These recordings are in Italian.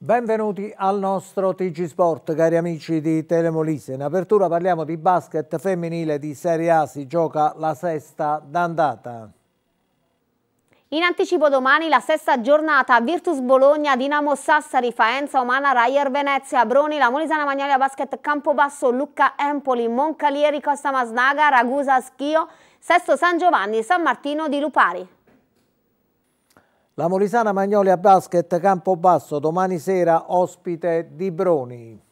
Benvenuti al nostro TG Sport, cari amici di Telemolise. In apertura parliamo di basket femminile di Serie A, si gioca la sesta d'andata. In anticipo domani la sesta giornata Virtus Bologna, Dinamo Sassari, Faenza, Omana, Raier, Venezia, Broni, La Molisana, Magnolia, Basket, Campobasso, Lucca, Empoli, Moncalieri, Costa Masnaga, Ragusa, Schio, Sesto San Giovanni, San Martino di Lupari. La Molisana Magnolia Basket Campobasso domani sera ospite di Broni.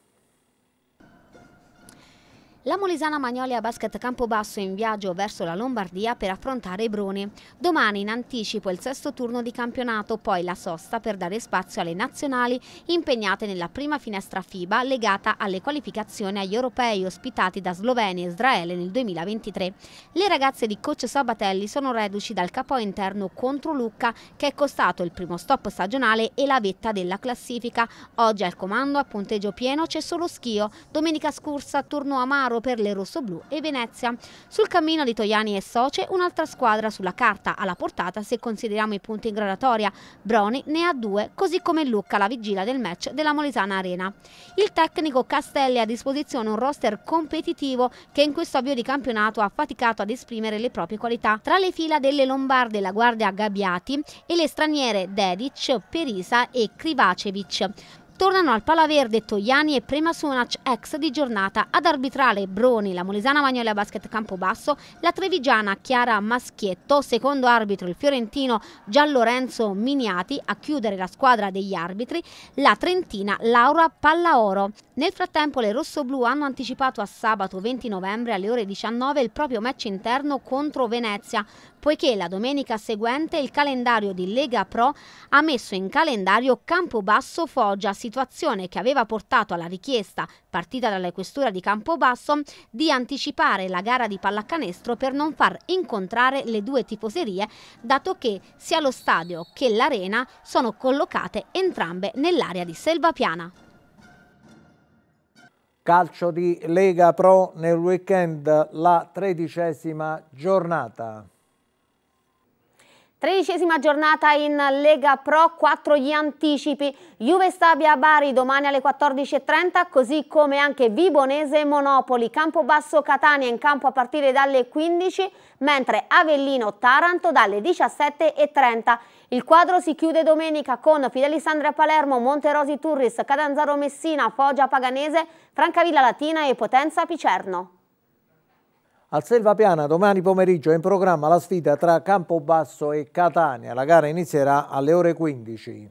La Molesana Magnolia Basket Campobasso è in viaggio verso la Lombardia per affrontare i Bruni. Domani in anticipo il sesto turno di campionato, poi la sosta per dare spazio alle nazionali impegnate nella prima finestra FIBA legata alle qualificazioni agli europei ospitati da Slovenia e Israele nel 2023. Le ragazze di coach Sabatelli sono reduci dal capo interno contro Lucca che è costato il primo stop stagionale e la vetta della classifica. Oggi al comando a punteggio pieno c'è solo Schio. Domenica scorsa turno amaro Porro per le rossoblù e Venezia. Sul cammino di Toiani e Soce un'altra squadra sulla carta alla portata se consideriamo i punti in gradatoria. Broni ne ha due, così come Lucca la vigilia del match della Molesana Arena. Il tecnico Castelli ha a disposizione un roster competitivo che in questo avvio di campionato ha faticato ad esprimere le proprie qualità. Tra le fila delle Lombarde la guardia Gabbiati e le straniere Dedic, Perisa e Krivacevic. Tornano al Palaverde Togliani e prima Sunac ex di giornata ad arbitrale Broni, la Molesana Magnolia Basket Campobasso, la Trevigiana Chiara Maschietto, secondo arbitro il fiorentino Gian Lorenzo Miniati a chiudere la squadra degli arbitri, la Trentina Laura Pallaoro. Nel frattempo le rossoblù hanno anticipato a sabato 20 novembre alle ore 19 il proprio match interno contro Venezia, poiché la domenica seguente il calendario di Lega Pro ha messo in calendario Campobasso Foggia, situazione che aveva portato alla richiesta, partita dalla questura di Campobasso, di anticipare la gara di pallacanestro per non far incontrare le due tifoserie, dato che sia lo stadio che l'arena sono collocate entrambe nell'area di Selvapiana. Calcio di Lega Pro nel weekend, la tredicesima giornata. Tredicesima giornata in Lega Pro, 4 gli anticipi, Juve Stabia Bari domani alle 14.30, così come anche Vibonese Monopoli, Campobasso Catania in campo a partire dalle 15, mentre Avellino Taranto dalle 17.30. Il quadro si chiude domenica con Fidelisandria Palermo, Monterosi Turris, Cadanzaro Messina, Foggia Paganese, Francavilla Latina e Potenza Picerno. Al Selva Piana domani pomeriggio è in programma la sfida tra Campobasso e Catania. La gara inizierà alle ore 15.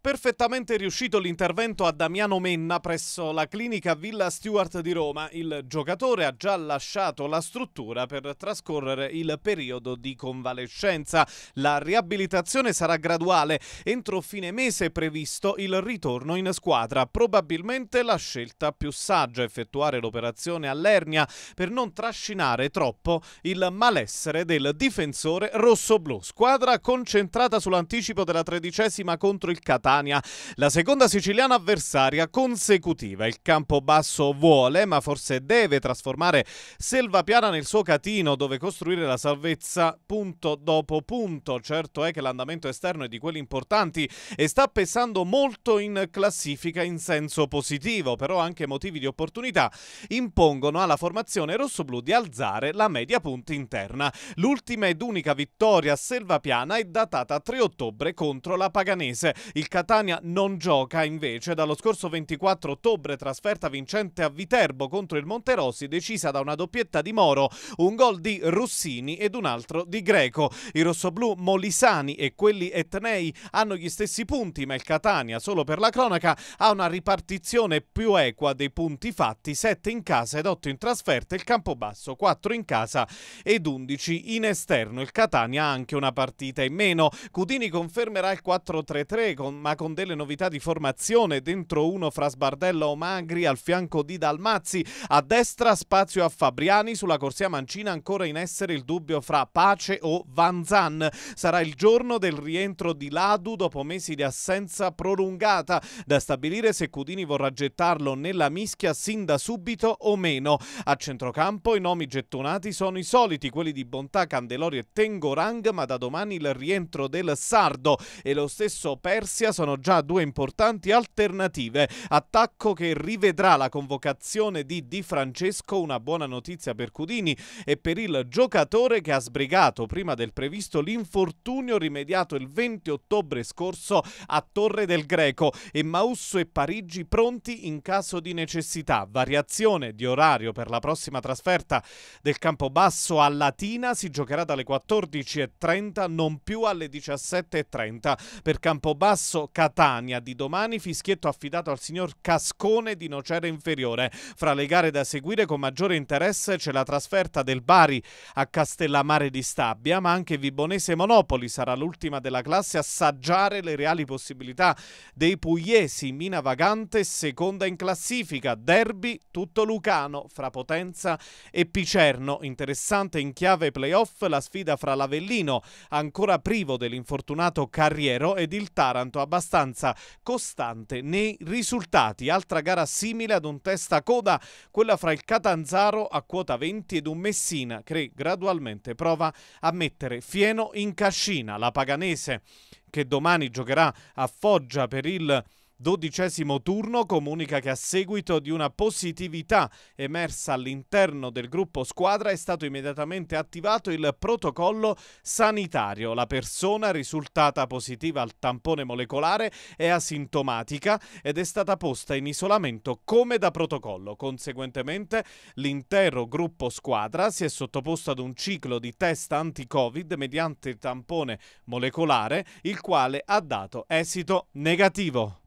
Perfettamente riuscito l'intervento a Damiano Menna presso la clinica Villa Stewart di Roma, il giocatore ha già lasciato la struttura per trascorrere il periodo di convalescenza. La riabilitazione sarà graduale, entro fine mese è previsto il ritorno in squadra, probabilmente la scelta più saggia effettuare l'operazione all'ernia per non trascinare troppo il malessere del difensore rossoblù. Squadra concentrata sull'anticipo della tredicesima contro il Qatar Catania, la seconda siciliana avversaria consecutiva. Il campo basso vuole, ma forse deve trasformare Selvapiana nel suo catino dove costruire la salvezza punto dopo punto. Certo è che l'andamento esterno è di quelli importanti e sta pesando molto in classifica in senso positivo, però anche motivi di opportunità impongono alla formazione rossoblu di alzare la media punta interna. L'ultima ed unica vittoria a Selvapiana è datata 3 ottobre contro la Paganese. Il Catania non gioca invece dallo scorso 24 ottobre trasferta vincente a Viterbo contro il Monterosi decisa da una doppietta di Moro, un gol di Russini ed un altro di Greco. I rossoblù molisani e quelli etnei hanno gli stessi punti ma il Catania solo per la cronaca ha una ripartizione più equa dei punti fatti 7 in casa ed 8 in trasferta, il Campobasso 4 in casa ed 11 in esterno. Il Catania ha anche una partita in meno. Cudini confermerà il 4-3-3 con ma con delle novità di formazione. Dentro uno fra Sbardella o Magri al fianco di Dalmazzi. A destra spazio a Fabriani, sulla corsia Mancina ancora in essere il dubbio fra Pace o Van Zan. Sarà il giorno del rientro di Ladu dopo mesi di assenza prolungata. Da stabilire se Cudini vorrà gettarlo nella mischia sin da subito o meno. A centrocampo i nomi gettonati sono i soliti, quelli di Bontà, Candelori e Tengorang, ma da domani il rientro del Sardo e lo stesso Persia sono già due importanti alternative. Attacco che rivedrà la convocazione di Di Francesco, una buona notizia per Cudini e per il giocatore che ha sbrigato prima del previsto l'infortunio rimediato il 20 ottobre scorso a Torre del Greco e Mausso e Parigi pronti in caso di necessità. Variazione di orario per la prossima trasferta del campo basso a Latina si giocherà dalle 14.30 non più alle 17.30. Per campo basso Catania. Di domani fischietto affidato al signor Cascone di Nocera Inferiore. Fra le gare da seguire con maggiore interesse c'è la trasferta del Bari a Castellamare di Stabia, ma anche Vibonese Monopoli sarà l'ultima della classe a assaggiare le reali possibilità dei pugliesi. Mina Vagante seconda in classifica, derby tutto lucano fra Potenza e Picerno. Interessante in chiave playoff la sfida fra l'Avellino, ancora privo dell'infortunato Carriero, ed il Taranto abbastanza abbastanza costante nei risultati. Altra gara simile ad un testacoda, quella fra il Catanzaro a quota 20 ed un Messina che gradualmente prova a mettere fieno in cascina. La Paganese che domani giocherà a Foggia per il dodicesimo turno comunica che a seguito di una positività emersa all'interno del gruppo squadra è stato immediatamente attivato il protocollo sanitario. La persona risultata positiva al tampone molecolare è asintomatica ed è stata posta in isolamento come da protocollo. Conseguentemente l'intero gruppo squadra si è sottoposto ad un ciclo di test anti-covid mediante il tampone molecolare il quale ha dato esito negativo.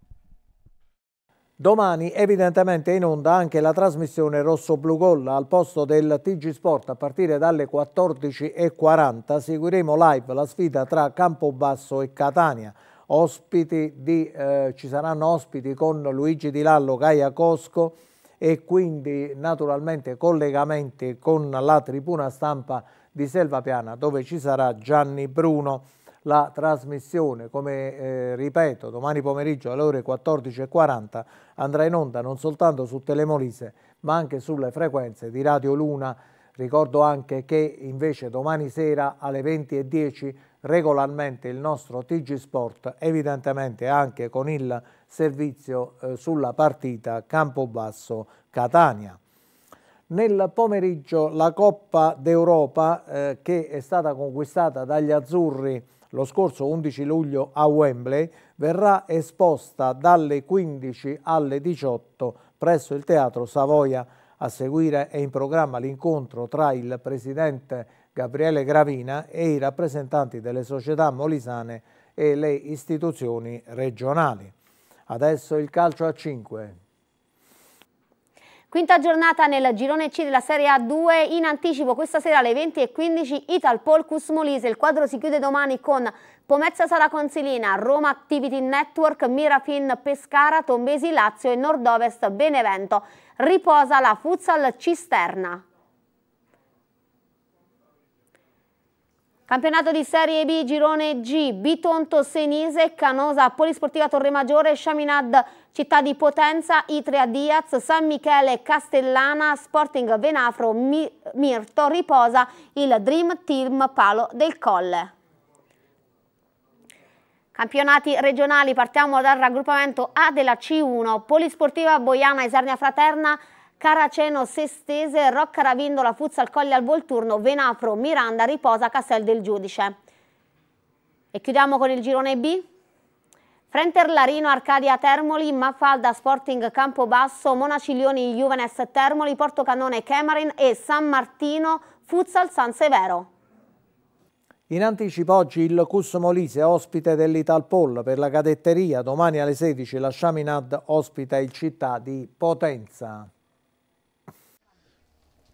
Domani evidentemente in onda anche la trasmissione Rosso-Blu Gol al posto del TG Sport a partire dalle 14.40 seguiremo live la sfida tra Campobasso e Catania. Di, eh, ci saranno ospiti con Luigi Di Lallo, Gaia Cosco e quindi naturalmente collegamenti con la tribuna stampa di Selva Piana dove ci sarà Gianni Bruno la trasmissione. Come eh, ripeto, domani pomeriggio alle ore 14.40 andrà in onda non soltanto su Telemolise ma anche sulle frequenze di Radio Luna. Ricordo anche che invece domani sera alle 20.10 regolarmente il nostro TG Sport, evidentemente anche con il servizio eh, sulla partita Campobasso-Catania. Nel pomeriggio la Coppa d'Europa eh, che è stata conquistata dagli azzurri lo scorso 11 luglio a Wembley, verrà esposta dalle 15 alle 18 presso il Teatro Savoia. A seguire è in programma l'incontro tra il presidente Gabriele Gravina e i rappresentanti delle società molisane e le istituzioni regionali. Adesso il calcio a 5. Quinta giornata nel girone C della Serie A2 in anticipo questa sera alle 20.15 Italpolcus Molise. Il quadro si chiude domani con Pomezza Sala Consilina, Roma Activity Network, Mirafin Pescara, Tombesi Lazio e Nord-Ovest Benevento. Riposa la Futsal Cisterna. Campionato di Serie B, Girone G, Bitonto, Senise, Canosa, Polisportiva Torremaggiore, Chaminade, Città di Potenza, Itrea Diaz, San Michele, Castellana, Sporting Venafro, Mirto, riposa il Dream Team Palo del Colle. Campionati regionali, partiamo dal raggruppamento A della C1, Polisportiva Boiana, Isernia Fraterna, Caraceno, Sestese, Rocca Ravindola, Fuzzal Colli al Volturno, Venafro, Miranda, Riposa, Castel del Giudice. E chiudiamo con il girone B. Frenter Larino, Arcadia Termoli, Mafalda Sporting Campobasso, Monaciglioni, Juvenes Termoli, Portocannone Camarin e San Martino, Futsal San Severo. In anticipo oggi il Cus Molise ospite dell'Italpol per la cadetteria, domani alle 16 la Chaminade ospita il città di Potenza.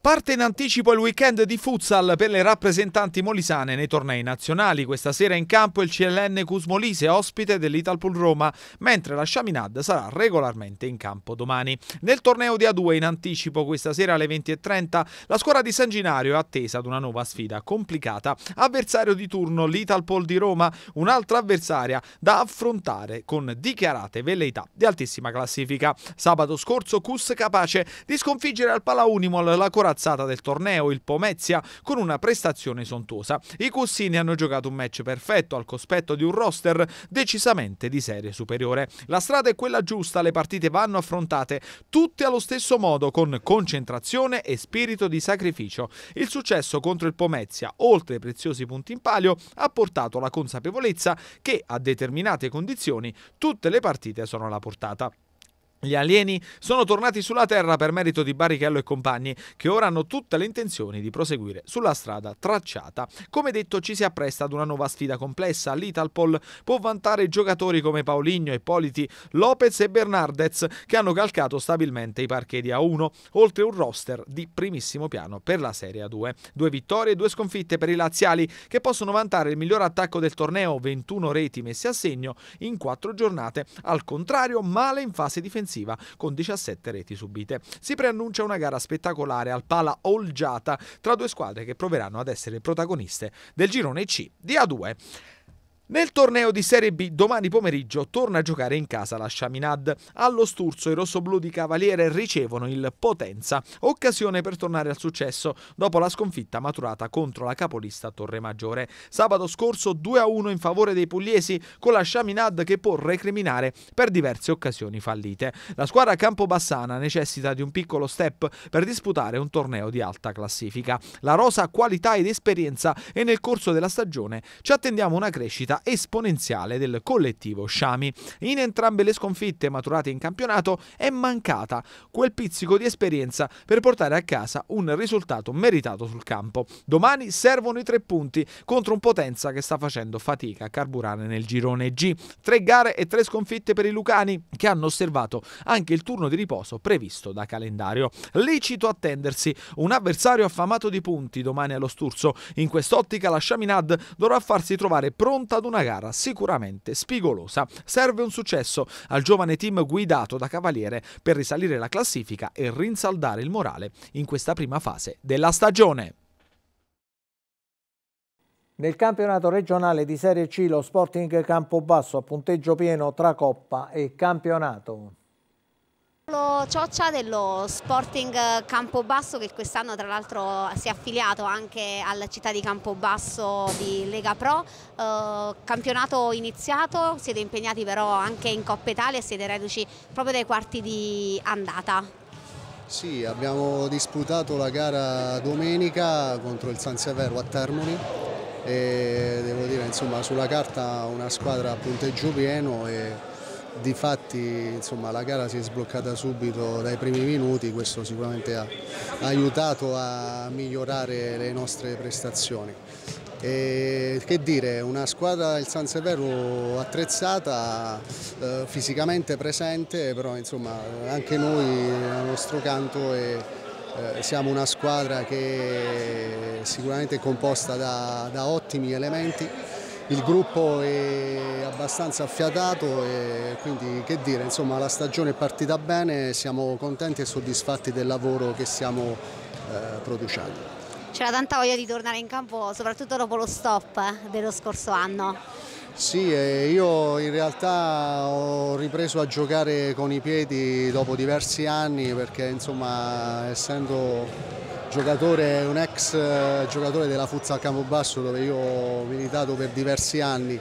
Parte in anticipo il weekend di futsal per le rappresentanti molisane nei tornei nazionali. Questa sera in campo il CLN Cusmolise, ospite dell'Italpool Roma, mentre la Chaminade sarà regolarmente in campo domani. Nel torneo di A2 in anticipo questa sera alle 20.30 la squadra di San Ginario è attesa ad una nuova sfida complicata. Avversario di turno l'Italpol di Roma, un'altra avversaria da affrontare con dichiarate velleità di altissima classifica. Sabato scorso Cus capace di sconfiggere al Palaunimol la Corazza piazzata del torneo, il Pomezia, con una prestazione sontuosa. I Cussini hanno giocato un match perfetto al cospetto di un roster decisamente di serie superiore. La strada è quella giusta, le partite vanno affrontate tutte allo stesso modo, con concentrazione e spirito di sacrificio. Il successo contro il Pomezia, oltre ai preziosi punti in palio, ha portato alla consapevolezza che a determinate condizioni tutte le partite sono alla portata. Gli alieni sono tornati sulla Terra per merito di Barrichello e compagni, che ora hanno tutte le intenzioni di proseguire sulla strada tracciata. Come detto, ci si appresta ad una nuova sfida complessa. L'Italpol può vantare giocatori come Paulinho, Ippoliti, Lopez e Bernardez, che hanno calcato stabilmente i parchedi a 1, oltre un roster di primissimo piano per la Serie A2. Due vittorie e due sconfitte per i laziali, che possono vantare il miglior attacco del torneo, 21 reti messe a segno in quattro giornate. Al contrario, male in fase difensiva offensiva con 17 reti subite. Si preannuncia una gara spettacolare al Pala Olgiata tra due squadre che proveranno ad essere protagoniste del girone C di A2. Nel torneo di Serie B domani pomeriggio torna a giocare in casa la Chaminad. Allo Sturzo i rossoblù di Cavaliere ricevono il Potenza, occasione per tornare al successo dopo la sconfitta maturata contro la capolista Torremaggiore. Sabato scorso 2-1 in favore dei pugliesi con la Chaminad che può recriminare per diverse occasioni fallite. La squadra campobassana necessita di un piccolo step per disputare un torneo di alta classifica. La rosa ha qualità ed esperienza e nel corso della stagione ci attendiamo una crescita esponenziale del collettivo Shami. In entrambe le sconfitte maturate in campionato è mancata quel pizzico di esperienza per portare a casa un risultato meritato sul campo. Domani servono i tre punti contro un potenza che sta facendo fatica a carburare nel girone G. Tre gare e tre sconfitte per i Lucani che hanno osservato anche il turno di riposo previsto da calendario. Licito attendersi un avversario affamato di punti domani allo Sturzo. In quest'ottica la Chaminade dovrà farsi trovare pronta ad stata una gara sicuramente spigolosa. Serve un successo al giovane team guidato da Cavaliere per risalire la classifica e rinsaldare il morale in questa prima fase della stagione. Nel campionato regionale di Serie C lo Sporting Campobasso a punteggio pieno tra Coppa e Campionato. Paolo Cioccia dello Sporting Campobasso che quest'anno tra l'altro si è affiliato anche alla città di Campobasso di Lega Pro, eh, campionato iniziato, siete impegnati però anche in Coppa Italia e siete reduci proprio dai quarti di andata. Sì, abbiamo disputato la gara domenica contro il San Severo a Termoli e devo dire insomma sulla carta una squadra a punteggio pieno e Difatti insomma, la gara si è sbloccata subito dai primi minuti, questo sicuramente ha aiutato a migliorare le nostre prestazioni. E, che dire, una squadra il San Severo attrezzata, eh, fisicamente presente, però insomma, anche noi al nostro canto è, eh, siamo una squadra che è sicuramente è composta da, da ottimi elementi il gruppo è abbastanza affiatato e quindi che dire, insomma la stagione è partita bene, siamo contenti e soddisfatti del lavoro che stiamo eh, producendo. C'era tanta voglia di tornare in campo soprattutto dopo lo stop eh, dello scorso anno. Sì, eh, io in realtà ho ripreso a giocare con i piedi dopo diversi anni perché insomma essendo giocatore, un ex eh, giocatore della Futsal Campobasso dove io ho militato per diversi anni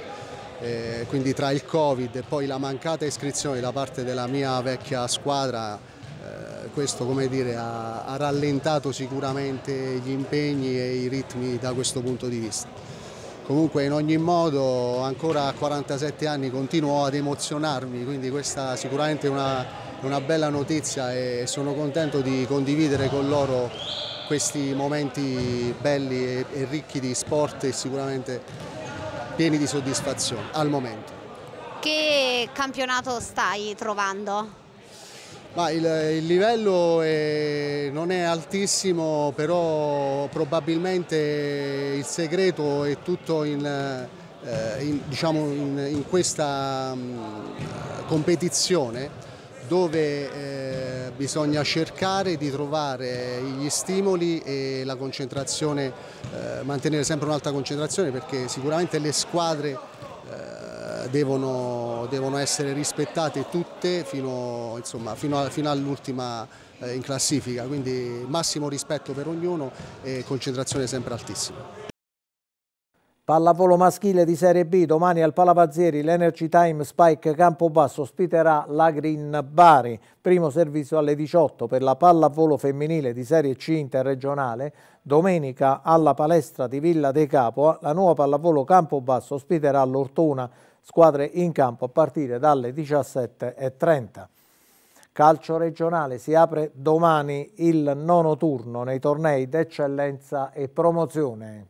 eh, quindi tra il Covid e poi la mancata iscrizione da parte della mia vecchia squadra eh, questo come dire, ha, ha rallentato sicuramente gli impegni e i ritmi da questo punto di vista comunque in ogni modo ancora a 47 anni continuo ad emozionarmi, quindi questa sicuramente è una, una bella notizia e sono contento di condividere con loro questi momenti belli e, e ricchi di sport e sicuramente pieni di soddisfazione al momento. Che campionato stai trovando? Il, il, livello è, non è altissimo, però probabilmente il segreto è tutto in, eh, in, diciamo in, in questa mh, mm, competizione dove eh, bisogna cercare di trovare gli stimoli e la concentrazione, eh, mantenere sempre un'alta concentrazione perché sicuramente le squadre devono, devono, essere rispettate tutte fino, fino, fino all'ultima eh, in classifica, quindi massimo rispetto per ognuno e concentrazione sempre altissima. Pallavolo maschile di Serie B, domani al Palavazieri l'Energy Time Spike Campobasso ospiterà la Green Bari, primo servizio alle 18 per la pallavolo femminile di Serie C interregionale, domenica alla palestra di Villa De Capua la nuova pallavolo Campobasso ospiterà l'Ortona squadre in campo a partire dalle 17.30. Calcio regionale si apre domani il nono turno nei tornei d'eccellenza e promozione.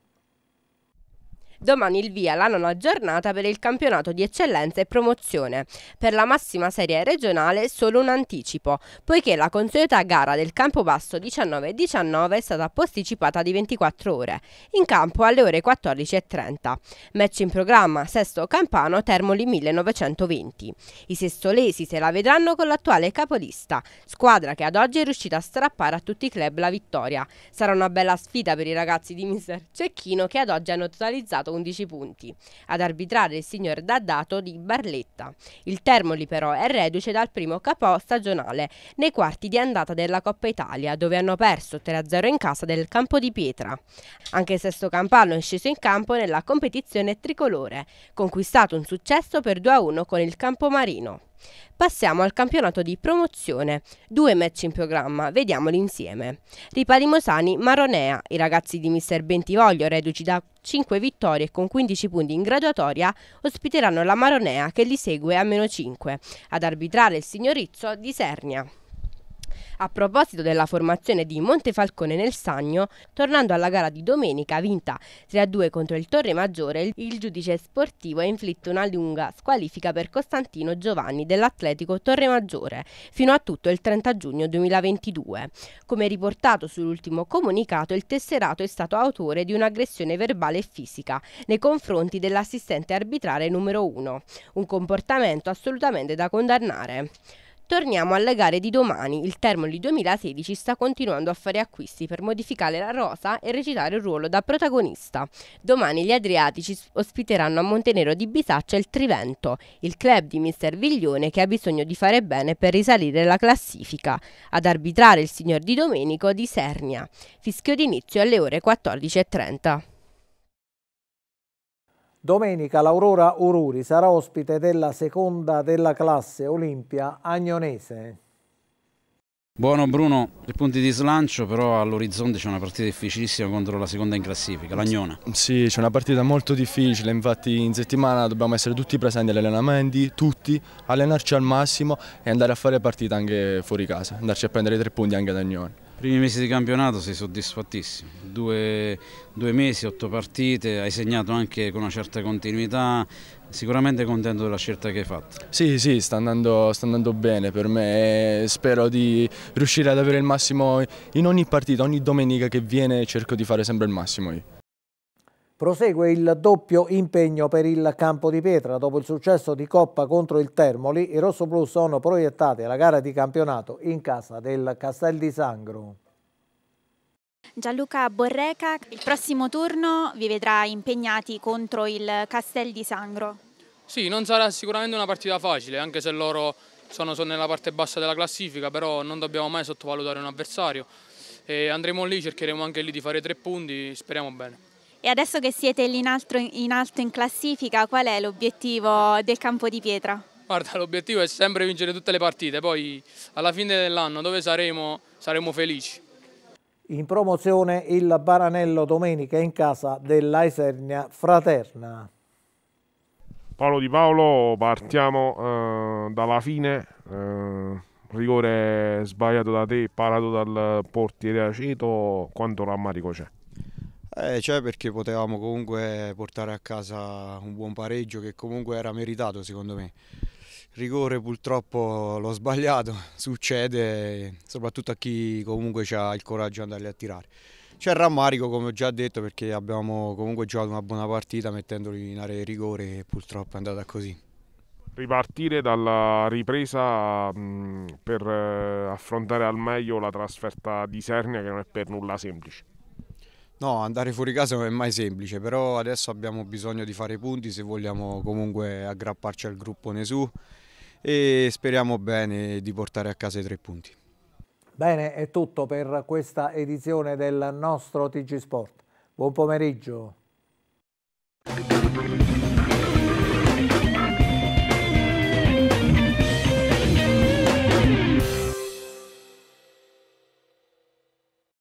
Domani il via la nona giornata per il campionato di eccellenza e promozione. Per la massima serie regionale solo un anticipo, poiché la consueta gara del Campobasso 19 e 19 è stata posticipata di 24 ore, in campo alle ore 14.30. Match in programma Sesto Campano Termoli 1920. I sestolesi se la vedranno con l'attuale capolista, squadra che ad oggi è riuscita a strappare a tutti i club la vittoria. Sarà una bella sfida per i ragazzi di Mister Cecchino che ad oggi hanno totalizzato segnato 11 punti. Ad arbitrare il signor Daddato di Barletta. Il Termoli però è reduce dal primo KO stagionale nei quarti di andata della Coppa Italia dove hanno perso 3-0 in casa del Campo di Pietra. Anche Sesto Campano è sceso in campo nella competizione tricolore, conquistato un successo per 2-1 con il Campomarino. Passiamo al campionato di promozione. Due match in programma, vediamoli insieme. Ripari Mosani, Maronea. I ragazzi di Mister Bentivoglio, reduci da 5 vittorie e con 15 punti in graduatoria, ospiteranno la Maronea che li segue a meno 5. Ad arbitrare il signor Rizzo di Sernia. A proposito della formazione di Montefalcone nel Sagno, tornando alla gara di domenica vinta 3-2 contro il Torre Maggiore, il giudice sportivo ha inflitto una lunga squalifica per Costantino Giovanni dell'Atletico Torre Maggiore fino a tutto il 30 giugno 2022. Come riportato sull'ultimo comunicato, il tesserato è stato autore di un'aggressione verbale e fisica nei confronti dell'assistente arbitrale numero 1, un comportamento assolutamente da condannare. Torniamo alle gare di domani. Il Termoli 2016 sta continuando a fare acquisti per modificare la rosa e recitare un ruolo da protagonista. Domani gli Adriatici ospiteranno a Montenero di Bisaccia il Trivento, il club di Mister Viglione che ha bisogno di fare bene per risalire la classifica. Ad arbitrare il signor Di Domenico di Sernia. Fischio d'inizio alle ore 14.30. Domenica l'Aurora Ururi sarà ospite della seconda della classe Olimpia Agnonese. Buono Bruno, i punti di slancio però all'orizzonte c'è una partita difficilissima contro la seconda in classifica, l'Agnona. Sì, c'è una partita molto difficile, infatti in settimana dobbiamo essere tutti presenti agli allenamenti, tutti, allenarci al massimo e andare a fare partita anche fuori casa, andarci a prendere tre punti anche ad Agnona primi mesi di campionato sei soddisfattissimo, due, due, mesi, otto partite, hai segnato anche con una certa continuità, sicuramente contento della scelta che hai fatto. Sì, sì, sta andando, sta andando bene per me e spero di riuscire ad avere il massimo in ogni partita, ogni domenica che viene cerco di fare sempre il massimo io. Prosegue il doppio impegno per il campo di pietra. Dopo il successo di Coppa contro il Termoli, i rossoblù sono proiettati alla gara di campionato in casa del Castel di Sangro. Gianluca Borreca, il prossimo turno vi vedrà impegnati contro il Castel di Sangro. Sì, non sarà sicuramente una partita facile, anche se loro sono, sono nella parte bassa della classifica, però non dobbiamo mai sottovalutare un avversario. E andremo lì, cercheremo anche lì di fare tre punti, speriamo bene. E adesso che siete lì in alto in, alto in classifica, qual è l'obiettivo del campo di pietra? Guarda, l'obiettivo è sempre vincere tutte le partite, poi alla fine dell'anno dove saremo saremo felici. In promozione il Baranello domenica in casa dell'Aisernia Fraterna. Paolo Di Paolo, partiamo eh, dalla fine. Eh, rigore sbagliato da te, parato dal portiere Aceto. Quanto rammarico c'è? Eh, cioè perché potevamo comunque portare a casa un buon pareggio che comunque era meritato secondo me. Rigore purtroppo l'ho sbagliato, succede soprattutto a chi comunque ha il coraggio di andarli a tirare. C'è il rammarico come ho già detto perché abbiamo comunque giocato una buona partita mettendoli in area di rigore e purtroppo è andata così ripartire dalla ripresa mh, mm, per eh, affrontare al meglio la trasferta di Sernia che non è per nulla semplice. No, andare fuori casa non è mai semplice, però adesso abbiamo bisogno di fare i punti se vogliamo comunque aggrapparci al gruppo Nesù e speriamo bene di portare a casa i tre punti. Bene, è tutto per questa edizione del nostro TG Sport. Buon pomeriggio.